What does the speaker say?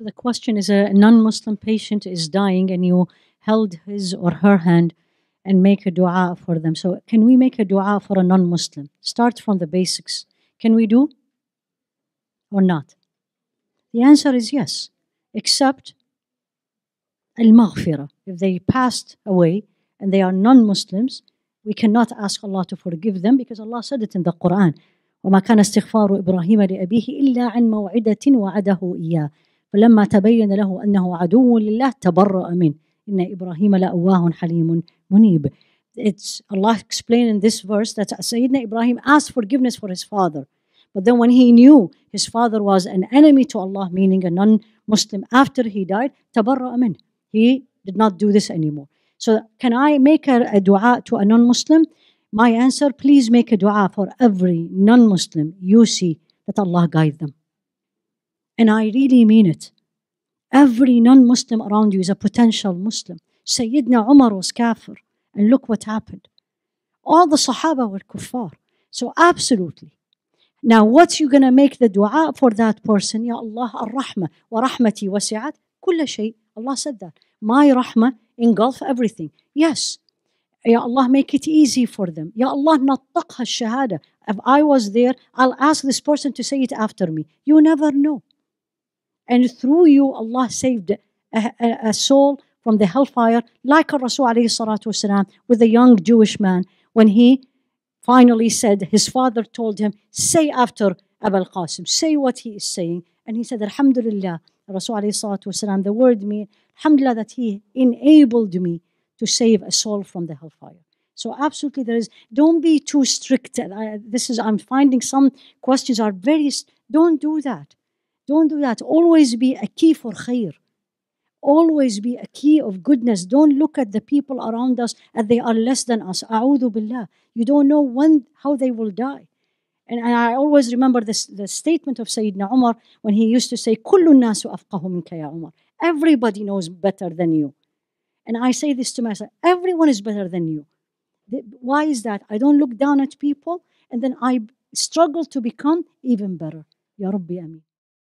So the question is a non Muslim patient is dying and you held his or her hand and make a dua for them. So can we make a dua for a non Muslim? Start from the basics. Can we do or not? The answer is yes, except al maghfirah. If they passed away and they are non Muslims, we cannot ask Allah to forgive them because Allah said it in the Quran. وما كان استغفار إبراهيم لأبيه إلا عن موعدة وعده إياه فلما تبين له أنه عدو لله تبرأ منه إن إبراهيم لأواه حليم منيب It's Allah explained in this verse that Sayyidina Ibrahim asked forgiveness for his father. But then when he knew his father was an enemy to Allah, meaning a non-Muslim, after he died, تبرأ منه. He did not do this anymore. So can I make a, a dua to a non-Muslim? My answer, please make a dua for every non-Muslim you see that Allah guide them. And I really mean it. Every non Muslim around you is a potential Muslim. Sayyidina Umar was kafir. And look what happened. All the Sahaba were kuffar. So, absolutely. Now, what you going to make the dua for that person? Ya Allah, ar-Rahma, wa rahmati wasi'at, kulla shay. Allah said that. My rahma engulf everything. Yes. Ya Allah, make it easy for them. Ya Allah, nattaqha shahada. If I was there, I'll ask this person to say it after me. You never know and through you Allah saved a, a, a soul from the hellfire like Rasul والسلام, with a young Jewish man when he finally said his father told him say after Abul qasim say what he is saying and he said Alhamdulillah Rasul والسلام, the word means Alhamdulillah that he enabled me to save a soul from the hellfire so absolutely there is don't be too strict I, this is I'm finding some questions are very don't do that don't do that. Always be a key for khair. Always be a key of goodness. Don't look at the people around us as they are less than us. A'udhu billah. You don't know when how they will die. And, and I always remember this the statement of Sayyidina Umar when he used to say, Kullu nasu afqahu minka ya Umar. Everybody knows better than you. And I say this to myself, everyone is better than you. Why is that? I don't look down at people and then I struggle to become even better. Ya Rabbi